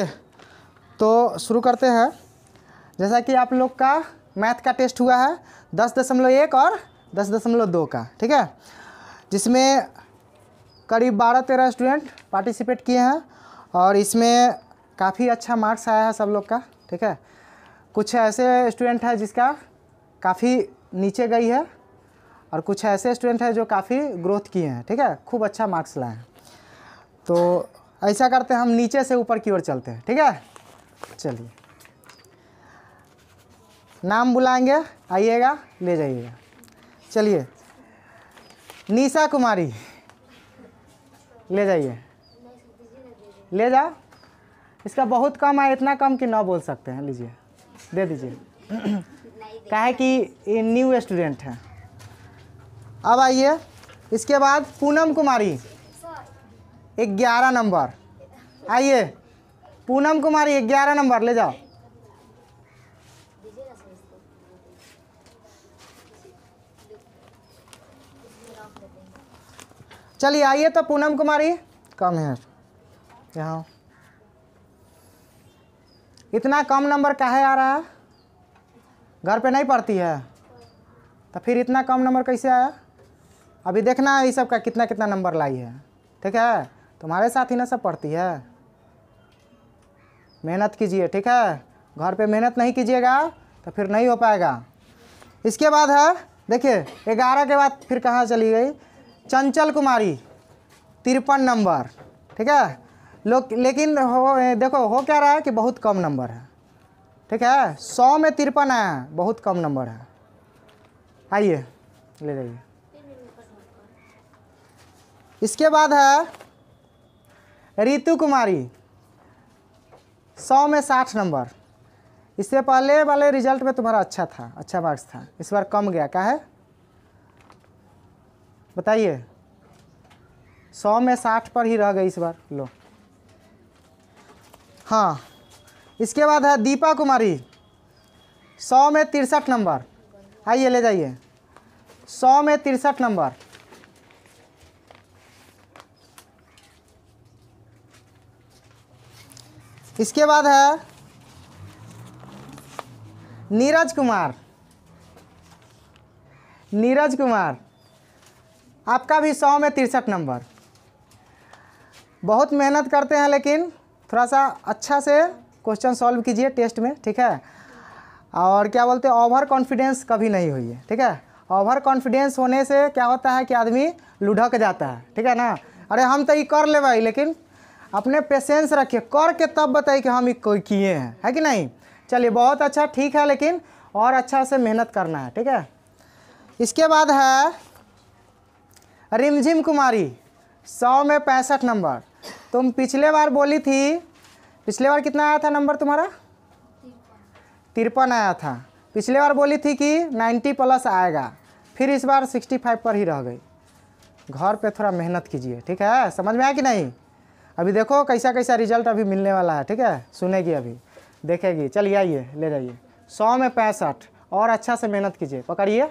तो शुरू करते हैं जैसा कि आप लोग का मैथ का टेस्ट हुआ है दस दशमलव एक और दस दशमलव दो का ठीक है जिसमें करीब बारह तेरह स्टूडेंट पार्टिसिपेट किए हैं और इसमें काफ़ी अच्छा मार्क्स आया है सब लोग का ठीक है कुछ ऐसे स्टूडेंट है जिसका काफ़ी नीचे गई है और कुछ ऐसे स्टूडेंट हैं जो काफ़ी ग्रोथ किए हैं ठीक है खूब अच्छा मार्क्स लाए हैं तो ऐसा करते हैं हम नीचे से ऊपर की ओर चलते हैं ठीक है चलिए नाम बुलाएंगे आइएगा ले जाइएगा चलिए निशा कुमारी ले जाइए ले जाओ इसका बहुत कम है इतना कम कि ना बोल सकते हैं लीजिए दे दीजिए कहे कि कि न्यू स्टूडेंट है अब आइए इसके बाद पूनम कुमारी ग्यारह नंबर आइए पूनम कुमारी ग्यारह नंबर ले जाओ चलिए आइए तो पूनम कुमारी कम है यहाँ इतना कम नंबर काहे आ रहा है घर पे नहीं पढ़ती है तो फिर इतना कम नंबर कैसे आया अभी देखना है ये सब का कितना कितना नंबर लाई है ठीक है तुम्हारे साथ ही ना सब पढ़ती है मेहनत कीजिए ठीक है घर पे मेहनत नहीं कीजिएगा तो फिर नहीं हो पाएगा इसके बाद है देखिए ग्यारह के बाद फिर कहाँ चली गई चंचल कुमारी तिरपन नंबर ठीक है लोग लेकिन हो देखो हो क्या रहा है कि बहुत कम नंबर है ठीक है सौ में तिरपन है बहुत कम नंबर है आइए ले जाइए इसके बाद है रितु कुमारी सौ में साठ नंबर इससे पहले वाले रिजल्ट में तुम्हारा अच्छा था अच्छा मार्क्स था इस बार कम गया क्या है बताइए सौ में साठ पर ही रह गई इस बार लो हाँ इसके बाद है दीपा कुमारी सौ में तिरसठ नंबर आइए ले जाइए सौ में तिरसठ नंबर इसके बाद है नीरज कुमार नीरज कुमार आपका भी सौ में तिरसठ नंबर बहुत मेहनत करते हैं लेकिन थोड़ा सा अच्छा से क्वेश्चन सॉल्व कीजिए टेस्ट में ठीक है और क्या बोलते हैं ओवर कॉन्फिडेंस कभी नहीं हुई है ठीक है ओवर कॉन्फिडेंस होने से क्या होता है कि आदमी लुढ़क जाता है ठीक है ना अरे हम तो ये कर ले भाई लेकिन अपने पेशेंस रखिए करके तब बताइए कि हम कोई किए हैं है कि नहीं चलिए बहुत अच्छा ठीक है लेकिन और अच्छा से मेहनत करना है ठीक है इसके बाद है रिमझिम कुमारी सौ में पैंसठ नंबर तुम पिछले बार बोली थी पिछले बार कितना आया था नंबर तुम्हारा तिरपन आया था पिछले बार बोली थी कि 90 प्लस आएगा फिर इस बार 65 पर ही रह गई घर पे थोड़ा मेहनत कीजिए ठीक है समझ में आया कि नहीं अभी देखो कैसा कैसा रिजल्ट अभी मिलने वाला है ठीक है सुनेगी अभी देखेगी चलिए आइए ले जाइए सौ में पैंसठ और अच्छा से मेहनत कीजिए पकड़िए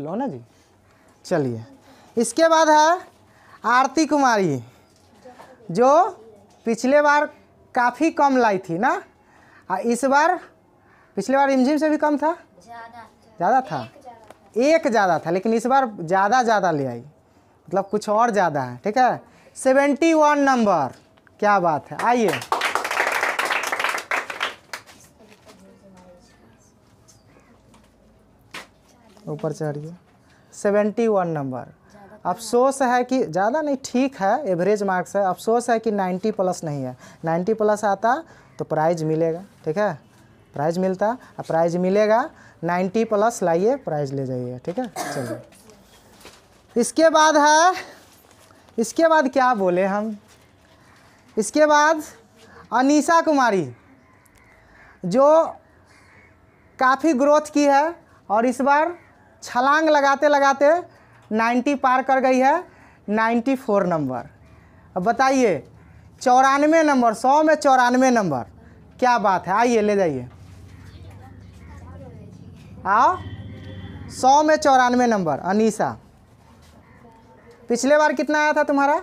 लो ना जी चलिए इसके बाद है आरती कुमारी जो पिछले बार काफ़ी कम लाई थी ना आ इस बार पिछले बार रिमझिम से भी कम था ज़्यादा था एक ज़्यादा था लेकिन इस बार ज़्यादा ज़्यादा ले आई मतलब कुछ और ज़्यादा है ठीक है सेवेंटी वन नंबर क्या बात है आइए ऊपर चढ़िए सेवेंटी वन नंबर अफसोस है कि ज़्यादा नहीं ठीक है एवरेज मार्क्स है अफसोस है कि नाइन्टी प्लस नहीं है नाइन्टी प्लस आता तो प्राइज मिलेगा ठीक है प्राइज मिलता प्राइज मिलेगा नाइन्टी प्लस लाइए प्राइज ले जाइए ठीक है चलिए इसके बाद है इसके बाद क्या बोले हम इसके बाद अनीसा कुमारी जो काफ़ी ग्रोथ की है और इस बार छलांग लगाते लगाते 90 पार कर गई है 94 नंबर अब बताइए चौरानवे नंबर सौ में चौरानवे नंबर क्या बात है आइए ले जाइए आओ सौ में चौरानवे नंबर अनीसा पिछले बार कितना आया था तुम्हारा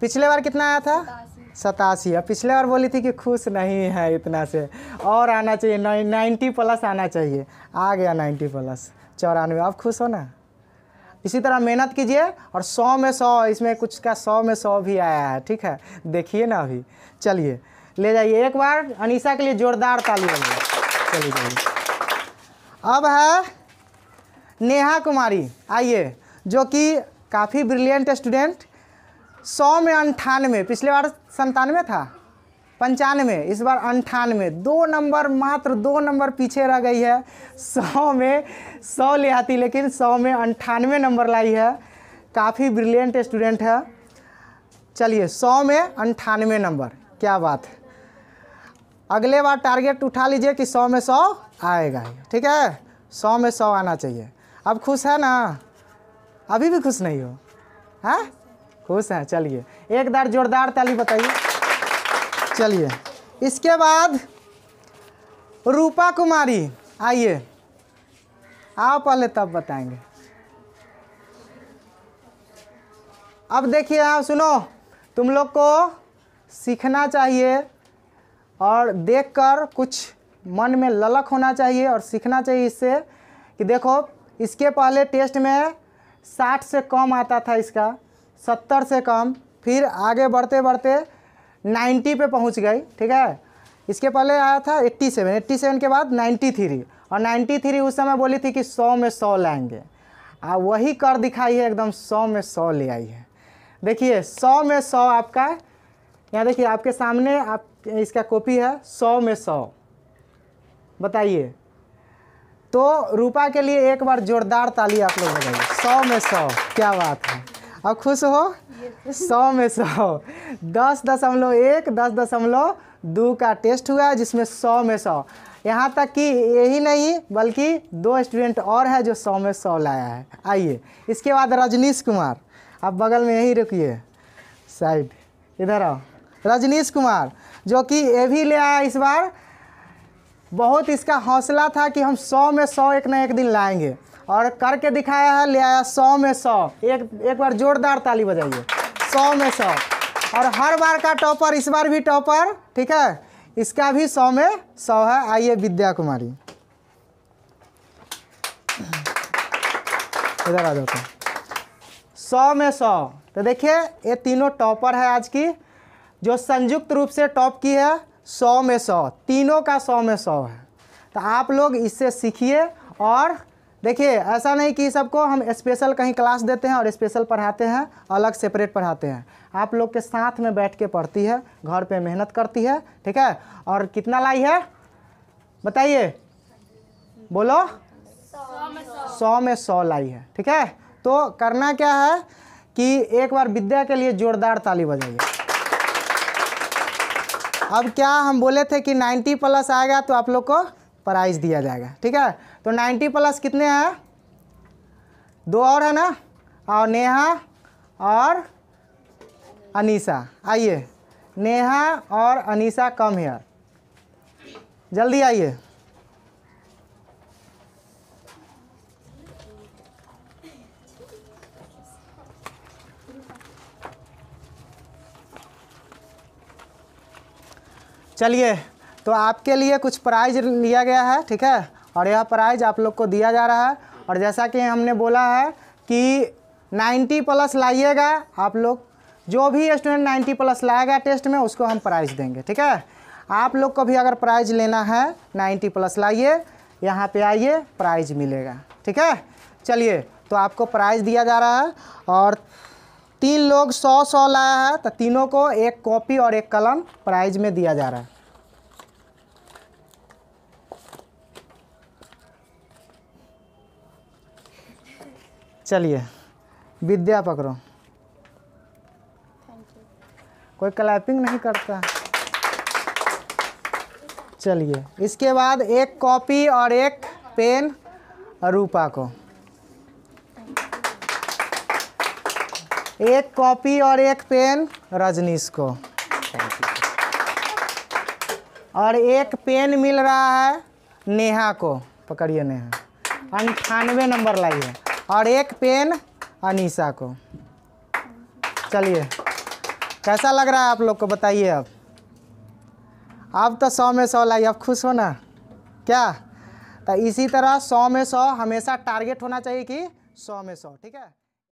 पिछले बार कितना आया था सतासी अब पिछले बार बोली थी कि खुश नहीं है इतना से और आना चाहिए नाइन नाइन्टी प्लस आना चाहिए आ गया नाइन्टी प्लस चौरानवे अब खुश हो ना इसी तरह मेहनत कीजिए और सौ में सौ इसमें कुछ का सौ में सौ भी आया है ठीक है देखिए ना अभी चलिए ले जाइए एक बार अनिशा के लिए जोरदार ताली बनी चलिए अब है नेहा कुमारी आइए जो कि काफ़ी ब्रिलियंट स्टूडेंट सौ में अंठानवे पिछले बार संतानवे था पंचानवे इस बार अंठानवे दो नंबर मात्र दो नंबर पीछे रह गई है सौ में सौ ले आती लेकिन सौ में अंठानवे नंबर लाई है काफ़ी ब्रिलियंट स्टूडेंट है चलिए सौ में अंठानवे नंबर क्या बात है अगले बार टारगेट उठा लीजिए कि सौ में सौ आएगा ठीक है सौ में सौ आना चाहिए अब खुश है ना अभी भी खुश नहीं हो हाँ खुश हैं चलिए एक दार जोरदार ताली बताइए चलिए इसके बाद रूपा कुमारी आइए आओ पहले तब बताएंगे अब देखिए आप हाँ, सुनो तुम लोग को सीखना चाहिए और देखकर कुछ मन में ललक होना चाहिए और सीखना चाहिए इससे कि देखो इसके पहले टेस्ट में साठ से कम आता था इसका सत्तर से कम फिर आगे बढ़ते बढ़ते नाइन्टी पे पहुंच गई ठीक है इसके पहले आया था एट्टी सेवन एट्टी सेवन के बाद नाइन्टी थ्री और नाइन्टी थ्री उस समय बोली थी कि सौ में सौ लाएंगे आ वही कर दिखाई है एकदम सौ में सौ ले आई है देखिए सौ में सौ आपका यहाँ देखिए आपके सामने आप इसका कॉपी है सौ में सौ बताइए तो रूपा के लिए एक बार जोरदार ताली आप लोग बजाइए सौ में सौ क्या बात है अब खुश हो सौ में सौ दस दशमलव एक दस दशमलव दो का टेस्ट हुआ है जिसमें सौ में सौ यहाँ तक कि यही नहीं बल्कि दो स्टूडेंट और है जो सौ में सौ लाया है आइए इसके बाद रजनीश कुमार आप बगल में यहीं रुकिए साइड इधर आओ रजनीश कुमार जो कि ये भी ले आया इस बार बहुत इसका हौसला था कि हम सौ में सौ एक न एक दिन लाएंगे और करके दिखाया है ले आया सौ में सौ एक एक बार जोरदार ताली बजाइए सौ में सौ और हर बार का टॉपर इस बार भी टॉपर ठीक है इसका भी सौ में सौ है आइए विद्या कुमारी इधर आ जाओ सौ में सौ तो देखिए ये तीनों टॉपर है आज की जो संयुक्त रूप से टॉप की है सौ में सौ तीनों का सौ में सौ है तो आप लोग इससे सीखिए और देखिए ऐसा नहीं कि सबको हम स्पेशल कहीं क्लास देते हैं और स्पेशल पढ़ाते हैं अलग सेपरेट पढ़ाते हैं आप लोग के साथ में बैठ के पढ़ती है घर पे मेहनत करती है ठीक है और कितना लाई है बताइए बोलो सौ में सौ लाई है ठीक है तो करना क्या है कि एक बार विद्या के लिए जोरदार ताली बजाइए अब क्या हम बोले थे कि 90 प्लस आएगा तो आप लोग को प्राइज़ दिया जाएगा ठीक है तो 90 प्लस कितने हैं दो और है ना और नेहा और अनीसा आइए नेहा और अनीसा कम हेयर जल्दी आइए चलिए तो आपके लिए कुछ प्राइज लिया गया है ठीक है और यह प्राइज आप लोग को दिया जा रहा है और जैसा कि हमने बोला है कि 90 प्लस लाइएगा आप लोग जो भी स्टूडेंट 90 प्लस लाएगा टेस्ट में उसको हम प्राइज़ देंगे ठीक है आप लोग को भी अगर प्राइज़ लेना है 90 प्लस लाइए यहाँ पे आइए प्राइज़ मिलेगा ठीक है चलिए तो आपको प्राइज़ दिया जा रहा है और तीन लोग सौ सौ लाया है तो तीनों को एक कॉपी और एक कलम प्राइज में दिया जा रहा है चलिए विद्या पकड़ो कोई क्लैपिंग नहीं करता चलिए इसके बाद एक कॉपी और एक पेन रूपा को एक कॉपी और एक पेन रजनीश को और एक पेन मिल रहा है नेहा को पकड़िए नेहा अंठानवे नंबर लाइए और एक पेन अनीसा को चलिए कैसा लग रहा है आप लोग को बताइए अब अब तो सौ में सौ लाइए अब खुश हो ना क्या तो इसी तरह सौ में सौ हमेशा टारगेट होना चाहिए कि सौ में सौ ठीक है